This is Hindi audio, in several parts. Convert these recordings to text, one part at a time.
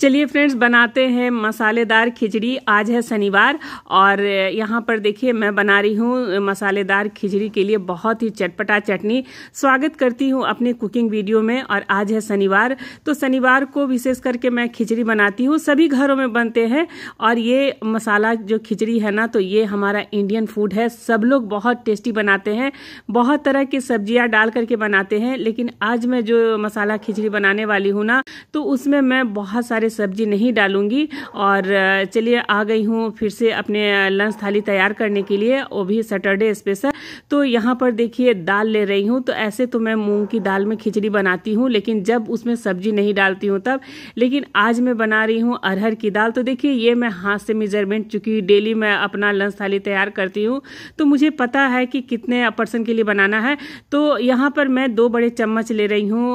चलिए फ्रेंड्स बनाते हैं मसालेदार खिचड़ी आज है शनिवार और यहाँ पर देखिए मैं बना रही हूँ मसालेदार खिचड़ी के लिए बहुत ही चटपटा चटनी स्वागत करती हूँ अपने कुकिंग वीडियो में और आज है शनिवार तो शनिवार को विशेष करके मैं खिचड़ी बनाती हूँ सभी घरों में बनते हैं और ये मसाला जो खिचड़ी है ना तो ये हमारा इंडियन फूड है सब लोग बहुत टेस्टी बनाते हैं बहुत तरह की सब्जियाँ डाल करके बनाते हैं लेकिन आज मैं जो मसाला खिचड़ी बनाने वाली हूँ ना तो उसमें मैं बहुत सारे पे सब्जी नहीं डालूंगी और चलिए आ गई हूँ फिर से अपने लंच थाली तैयार करने के लिए वो भी सैटरडे स्पेशल तो यहाँ पर देखिए दाल ले रही हूँ तो ऐसे तो मैं मूंग की दाल में खिचड़ी बनाती हूँ लेकिन जब उसमें सब्जी नहीं डालती हूँ तब लेकिन आज मैं बना रही हूँ अरहर की दाल तो देखिए ये मैं हाथ से मेजरमेंट चूँकि डेली मैं अपना लंच थाली तैयार करती हूँ तो मुझे पता है कि कितने पर्सन के लिए बनाना है तो यहाँ पर मैं दो बड़े चम्मच ले रही हूँ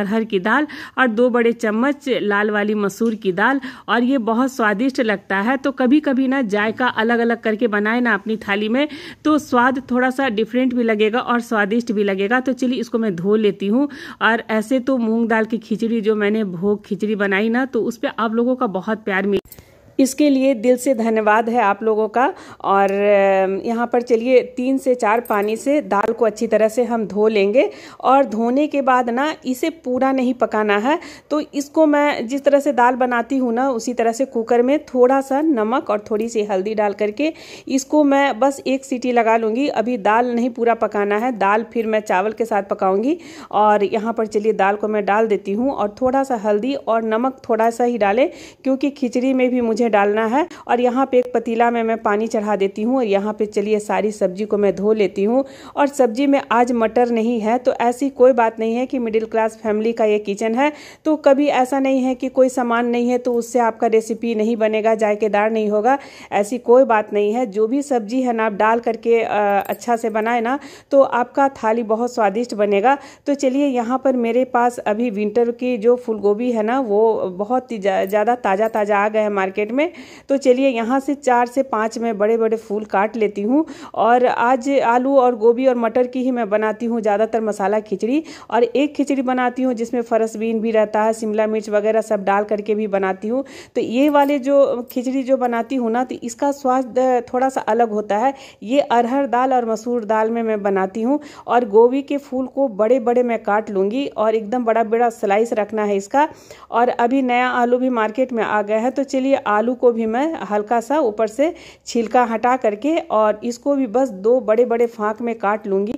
अरहर की दाल और दो बड़े चम्मच लाल वाली वाली मसूर की दाल और ये बहुत स्वादिष्ट लगता है तो कभी कभी ना जायका अलग अलग करके बनाए ना अपनी थाली में तो स्वाद थोड़ा सा डिफरेंट भी लगेगा और स्वादिष्ट भी लगेगा तो चलिए इसको मैं धो लेती हूँ और ऐसे तो मूंग दाल की खिचड़ी जो मैंने भोग खिचड़ी बनाई ना तो उस पर आप लोगों का बहुत प्यार मिला इसके लिए दिल से धन्यवाद है आप लोगों का और यहाँ पर चलिए तीन से चार पानी से दाल को अच्छी तरह से हम धो लेंगे और धोने के बाद ना इसे पूरा नहीं पकाना है तो इसको मैं जिस तरह से दाल बनाती हूँ ना उसी तरह से कुकर में थोड़ा सा नमक और थोड़ी सी हल्दी डाल करके इसको मैं बस एक सीटी लगा लूँगी अभी दाल नहीं पूरा पकाना है दाल फिर मैं चावल के साथ पकाऊँगी और यहाँ पर चलिए दाल को मैं डाल देती हूँ और थोड़ा सा हल्दी और नमक थोड़ा सा ही डालें क्योंकि खिचड़ी में भी मुझे डालना है और यहाँ पे एक पतीला में मैं पानी चढ़ा देती हूँ और यहाँ पे चलिए सारी सब्जी को मैं धो लेती हूँ और सब्जी में आज मटर नहीं है तो ऐसी कोई बात नहीं है कि मिडिल क्लास फैमिली का ये किचन है तो कभी ऐसा नहीं है कि कोई सामान नहीं है तो उससे आपका रेसिपी नहीं बनेगा जायकेदार नहीं होगा ऐसी कोई बात नहीं है जो भी सब्जी है ना आप डाल करके अच्छा से बनाए ना तो आपका थाली बहुत स्वादिष्ट बनेगा तो चलिए यहाँ पर मेरे पास अभी विंटर की जो फूलगोभी है ना वो बहुत ही ज़्यादा ताज़ा ताज़ा आ गए हैं मार्केट प्लेट में तो चलिए यहाँ से चार से पाँच में बड़े बड़े फूल काट लेती हूँ और आज आलू और गोभी और मटर की ही मैं बनाती हूँ ज़्यादातर मसाला खिचड़ी और एक खिचड़ी बनाती हूँ जिसमें फरसबीन भी रहता है शिमला मिर्च वगैरह सब डाल करके भी बनाती हूँ तो ये वाले जो खिचड़ी जो बनाती हूँ ना तो इसका स्वाद थोड़ा सा अलग होता है ये अरहर दाल और मसूर दाल में मैं बनाती हूँ और गोभी के फूल को बड़े बड़े मैं काट लूँगी और एकदम बड़ा बड़ा स्लाइस रखना है इसका और अभी नया आलू भी मार्केट में आ गया है तो चलिए आलू आलू को भी मैं हल्का सा ऊपर से छिलका हटा करके और इसको भी बस दो बड़े बड़े फाँक में काट लूँगी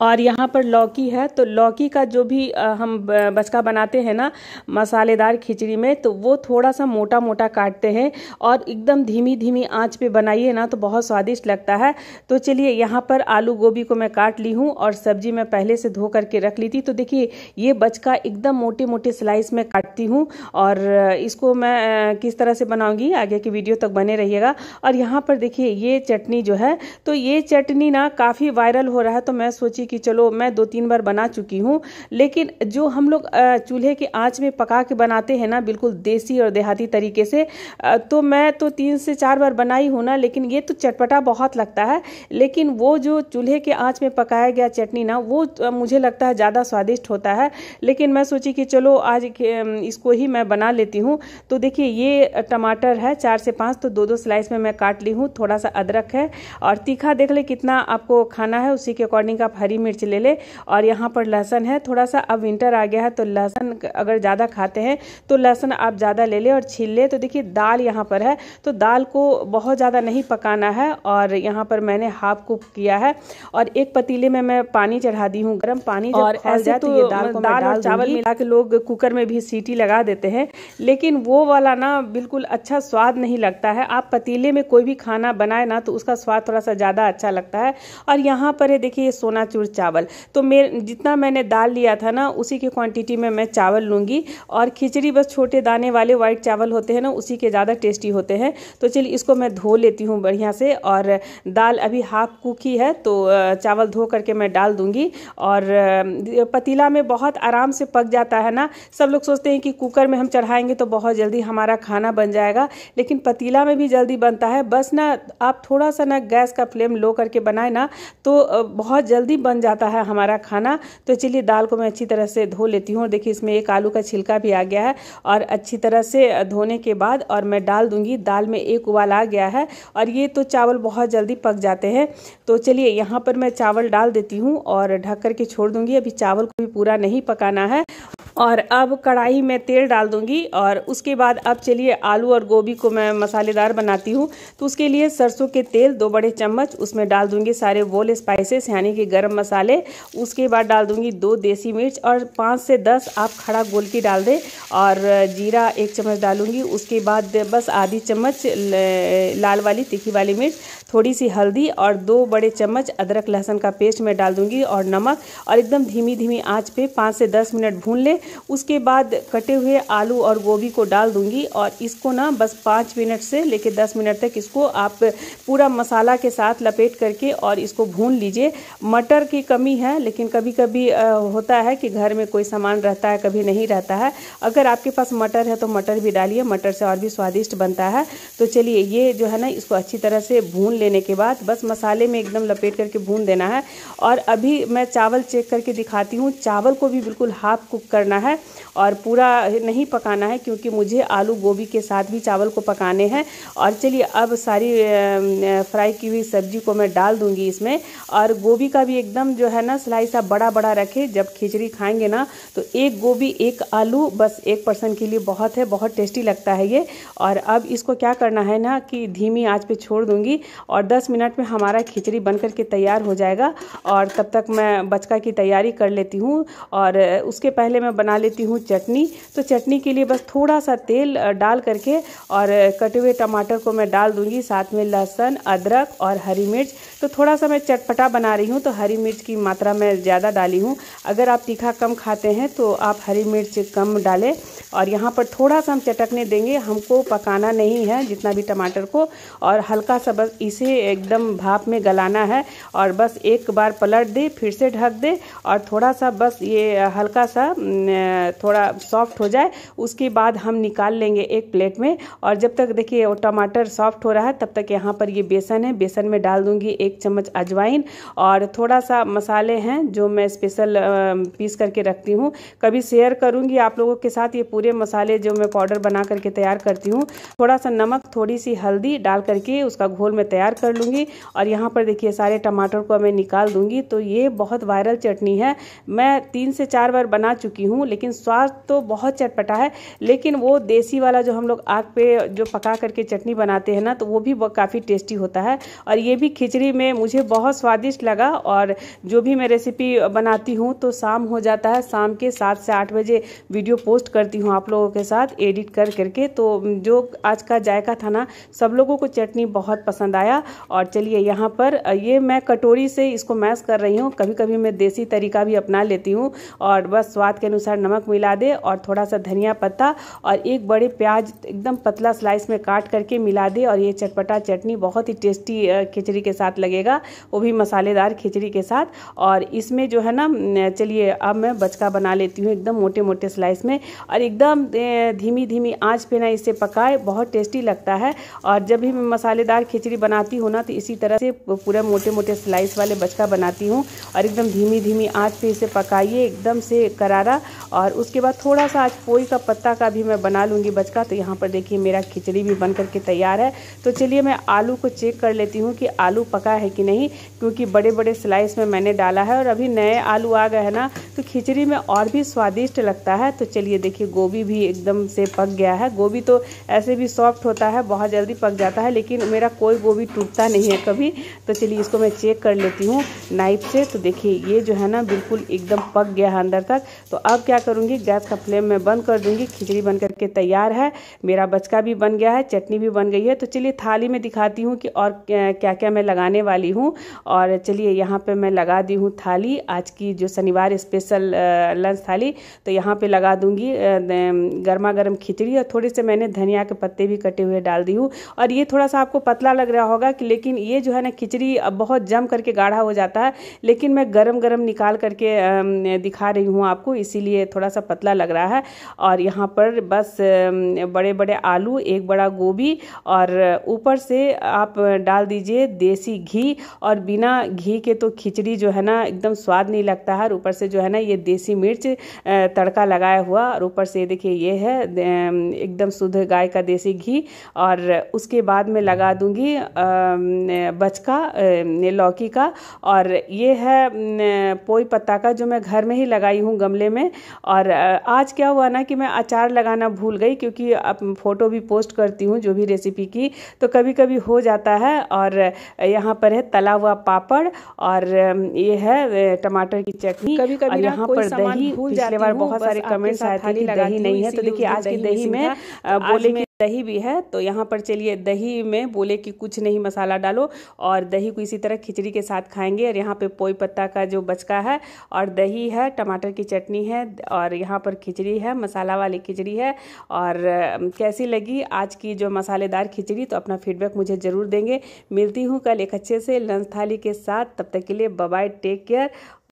और यहाँ पर लौकी है तो लौकी का जो भी हम बचका बनाते हैं ना मसालेदार खिचड़ी में तो वो थोड़ा सा मोटा मोटा काटते हैं और एकदम धीमी धीमी आंच पे बनाइए ना तो बहुत स्वादिष्ट लगता है तो चलिए यहाँ पर आलू गोभी को मैं काट ली हूँ और सब्जी मैं पहले से धो करके रख ली थी तो देखिए ये बचका एकदम मोटे मोटे स्लाइस में काटती हूँ और इसको मैं किस तरह से बनाऊँगी आगे की वीडियो तक बने रहिएगा और यहाँ पर देखिए ये चटनी जो है तो ये चटनी ना काफ़ी वायरल हो रहा है तो मैं सोची थी कि चलो मैं दो तीन बार बना चुकी हूँ लेकिन जो हम लोग चूल्हे के आँच में पका के बनाते हैं ना बिल्कुल देसी और देहाती तरीके से तो मैं तो तीन से चार बार बनाई हूँ ना लेकिन ये तो चटपटा बहुत लगता है लेकिन वो जो चूल्हे के आँच में पकाया गया चटनी ना वो मुझे लगता है ज़्यादा स्वादिष्ट होता है लेकिन मैं सोची कि चलो आज इसको ही मैं बना लेती हूँ तो देखिए ये टमाटर है चार से पाँच तो दो दो स्लाइस में मैं काट ली हूँ थोड़ा सा अदरक है और तीखा देख ले कितना आपको खाना है उसी के अकॉर्डिंग आप हरी हरी मिर्च ले ले और यहाँ पर लहसन है थोड़ा सा अब विंटर आ गया है तो लहसन अगर ज़्यादा खाते हैं तो लहसन आप ज़्यादा ले लें और छील लें तो देखिए दाल यहाँ पर है तो दाल को बहुत ज़्यादा नहीं पकाना है और यहाँ पर मैंने हाफ कुक किया है और एक पतीले में मैं पानी चढ़ा दी हूँ गर्म पानी और ऐसे तो, तो ये दाल को दाल और चावल मिला के लोग कुकर में भी सीटी लगा देते हैं लेकिन वो वाला ना बिल्कुल अच्छा स्वाद नहीं लगता है आप पतीले में कोई भी खाना बनाए ना तो उसका स्वाद थोड़ा सा ज़्यादा अच्छा लगता है और यहाँ पर है देखिए ये सोनाचूर कसूर चावल तो मे जितना मैंने दाल लिया था ना उसी के क्वांटिटी में मैं चावल लूँगी और खिचड़ी बस छोटे दाने वाले वाइट चावल होते हैं ना उसी के ज़्यादा टेस्टी होते हैं तो चलिए इसको मैं धो लेती हूँ बढ़िया से और दाल अभी हाफ कुक ही है तो चावल धो करके मैं डाल दूँगी और पतीला में बहुत आराम से पक जाता है ना सब लोग सोचते हैं कि कुकर में हम चढ़ाएंगे तो बहुत जल्दी हमारा खाना बन जाएगा लेकिन पतीला में भी जल्दी बनता है बस ना आप थोड़ा सा ना गैस का फ्लेम लो करके बनाए ना तो बहुत जल्दी बन बन जाता है हमारा खाना तो चलिए दाल को मैं अच्छी तरह से धो लेती हूँ देखिए इसमें एक आलू का छिलका भी आ गया है और अच्छी तरह से धोने के बाद और मैं डाल दूँगी दाल में एक उबाल आ गया है और ये तो चावल बहुत जल्दी पक जाते हैं तो चलिए यहाँ पर मैं चावल डाल देती हूँ और ढक करके छोड़ दूँगी अभी चावल को भी पूरा नहीं पकाना है और अब कढ़ाई में तेल डाल दूंगी और उसके बाद अब चलिए आलू और गोभी को मैं मसालेदार बनाती हूँ तो उसके लिए सरसों के तेल दो बड़े चम्मच उसमें डाल दूंगी सारे वोल स्पाइसेस यानी कि गर्म मसाले उसके बाद डाल दूंगी दो देसी मिर्च और पाँच से दस आप खड़ा गोलकी डाल दें और जीरा एक चम्मच डालूंगी उसके बाद बस आधी चम्मच लाल वाली तीखी वाली मिर्च थोड़ी सी हल्दी और दो बड़े चम्मच अदरक लहसुन का पेस्ट मैं डाल दूंगी और नमक और एकदम धीमी धीमी आँच पे पाँच से दस मिनट भून ले उसके बाद कटे हुए आलू और गोभी को डाल दूंगी और इसको ना बस पाँच मिनट से लेके दस मिनट तक इसको आप पूरा मसाला के साथ लपेट करके और इसको भून लीजिए मटर की कमी है लेकिन कभी कभी होता है कि घर में कोई सामान रहता है कभी नहीं रहता है अगर आपके पास मटर है तो मटर भी डालिए मटर से और भी स्वादिष्ट बनता है तो चलिए ये जो है ना इसको अच्छी तरह से भून लेने के बाद बस मसाले में एकदम लपेट करके भून देना है और अभी मैं चावल चेक करके दिखाती हूँ चावल को भी बिल्कुल हाफ कुक करना करना है और पूरा नहीं पकाना है क्योंकि मुझे आलू गोभी के साथ भी चावल को पकाने हैं और चलिए अब सारी फ्राई की हुई सब्जी को मैं डाल दूंगी इसमें और गोभी का भी एकदम जो है ना स्लाइस आप बड़ा बड़ा रखें जब खिचड़ी खाएँगे ना तो एक गोभी एक आलू बस एक पर्सन के लिए बहुत है बहुत टेस्टी लगता है ये और अब इसको क्या करना है ना कि धीमी आँच पे छोड़ दूंगी और दस मिनट में हमारा खिचड़ी बन करके तैयार हो जाएगा और तब तक मैं बचका की तैयारी कर लेती हूँ और उसके पहले मैं बना लेती हूँ चटनी तो चटनी के लिए बस थोड़ा सा तेल डाल करके और कटे हुए टमाटर को मैं डाल दूँगी साथ में लहसुन अदरक और हरी मिर्च तो थोड़ा सा मैं चटपटा बना रही हूँ तो हरी मिर्च की मात्रा मैं ज़्यादा डाली हूँ अगर आप तीखा कम खाते हैं तो आप हरी मिर्च कम डालें और यहाँ पर थोड़ा सा हम चटकने देंगे हमको पकाना नहीं है जितना भी टमाटर को और हल्का सा बस इसे एकदम भाप में गलाना है और बस एक बार पलट दे फिर से ढक दे और थोड़ा सा बस ये हल्का सा थोड़ा सॉफ्ट हो जाए उसके बाद हम निकाल लेंगे एक प्लेट में और जब तक देखिए वो टमाटर सॉफ्ट हो रहा है तब तक यहाँ पर ये बेसन है बेसन में डाल दूंगी एक चम्मच अजवाइन और थोड़ा सा मसाले हैं जो मैं स्पेशल पीस करके रखती हूँ कभी शेयर करूँगी आप लोगों के साथ ये पूरे मसाले जो मैं पाउडर बना करके तैयार करती हूँ थोड़ा सा नमक थोड़ी सी हल्दी डाल करके उसका घोल में तैयार कर लूँगी और यहाँ पर देखिए सारे टमाटर को मैं निकाल दूँगी तो ये बहुत वायरल चटनी है मैं तीन से चार बार बना चुकी हूँ हूँ लेकिन स्वाद तो बहुत चटपटा है लेकिन वो देसी वाला जो हम लोग आग पे जो पका करके चटनी बनाते हैं ना तो वो भी काफ़ी टेस्टी होता है और ये भी खिचड़ी में मुझे बहुत स्वादिष्ट लगा और जो भी मैं रेसिपी बनाती हूँ तो शाम हो जाता है शाम के सात से आठ बजे वीडियो पोस्ट करती हूँ आप लोगों के साथ एडिट कर करके तो जो आज का जायका था ना सब लोगों को चटनी बहुत पसंद आया और चलिए यहाँ पर ये मैं कटोरी से इसको मैश कर रही हूँ कभी कभी मैं देसी तरीका भी अपना लेती हूँ और बस स्वाद के अनुसार अनुसार नमक मिला दे और थोड़ा सा धनिया पत्ता और एक बड़े प्याज एकदम पतला स्लाइस में काट करके मिला दे और ये चटपटा चटनी बहुत ही टेस्टी खिचड़ी के साथ लगेगा वो भी मसालेदार खिचड़ी के साथ और इसमें जो है ना चलिए अब मैं बचका बना लेती हूँ एकदम मोटे मोटे स्लाइस में और एकदम धीमी धीमी आँच पे ना इसे पकाए बहुत टेस्टी लगता है और जब भी मैं मसालेदार खिचड़ी बनाती हूँ ना तो इसी तरह से पूरा मोटे मोटे स्लाइस वाले बचका बनाती हूँ और एकदम धीमी धीमी आँच पे इसे पकाइए एकदम से करारा और उसके बाद थोड़ा सा आज पोई का पत्ता का भी मैं बना लूँगी बचका तो यहाँ पर देखिए मेरा खिचड़ी भी बन करके तैयार है तो चलिए मैं आलू को चेक कर लेती हूँ कि आलू पका है कि नहीं क्योंकि बड़े बड़े स्लाइस में मैंने डाला है और अभी नए आलू आ गए हैं ना तो खिचड़ी में और भी स्वादिष्ट लगता है तो चलिए देखिए गोभी भी एकदम से पक गया है गोभी तो ऐसे भी सॉफ्ट होता है बहुत जल्दी पक जाता है लेकिन मेरा कोई गोभी टूटता नहीं है कभी तो चलिए इसको मैं चेक कर लेती हूँ नाइफ से तो देखिए ये जो है ना बिल्कुल एकदम पक गया है अंदर तक तो अब क्या करूँगी गैस का फ्लेम मैं बंद कर दूँगी खिचड़ी बन करके तैयार है मेरा बचका भी बन गया है चटनी भी बन गई है तो चलिए थाली में दिखाती हूँ कि और क्या क्या मैं लगाने वाली हूँ और चलिए यहाँ पर मैं लगा दी हूँ थाली आज की जो शनिवार स्पेशल लंच थाली तो यहाँ पर लगा दूँगी गर्मा गर्म खिचड़ी और थोड़े से मैंने धनिया के पत्ते भी कटे हुए डाल दी हूँ और ये थोड़ा सा आपको पतला लग रहा होगा कि लेकिन ये जो है ना खिचड़ी अब बहुत जम करके गाढ़ा हो जाता है लेकिन मैं गर्म गर्म निकाल करके दिखा रही हूँ आपको इसीलिए ये थोड़ा सा पतला लग रहा है और यहाँ पर बस बड़े बड़े आलू एक बड़ा गोभी और ऊपर से आप डाल दीजिए देसी घी और बिना घी के तो खिचड़ी जो है ना एकदम स्वाद नहीं लगता है और ऊपर से जो है ना ये देसी मिर्च तड़का लगाया हुआ और ऊपर से देखिए ये है एकदम शुद्ध गाय का देसी घी और उसके बाद में लगा दूंगी बचका लौकी का और ये है पोई पत्ता का जो मैं घर में ही लगाई हूँ गमले में और आज क्या हुआ ना कि मैं अचार लगाना भूल गई क्योंकि अब फ़ोटो भी पोस्ट करती हूँ जो भी रेसिपी की तो कभी कभी हो जाता है और यहाँ पर है तला हुआ पापड़ और ये है टमाटर की चटनी कभी कभी यहाँ पर दही पिछले बार बहुत सारे कमेंट्स आए थे कि दही नहीं है तो देखिए आज की दही में बोले कि दही भी है तो यहाँ पर चलिए दही में बोले कि कुछ नहीं मसाला डालो और दही को इसी तरह खिचड़ी के साथ खाएंगे और यहाँ पे पोई पत्ता का जो बचका है और दही है टमाटर की चटनी है और यहाँ पर खिचड़ी है मसाला वाली खिचड़ी है और कैसी लगी आज की जो मसालेदार खिचड़ी तो अपना फीडबैक मुझे ज़रूर देंगे मिलती हूँ कल एक अच्छे से लंच थाली के साथ तब तक के लिए बबाई टेक केयर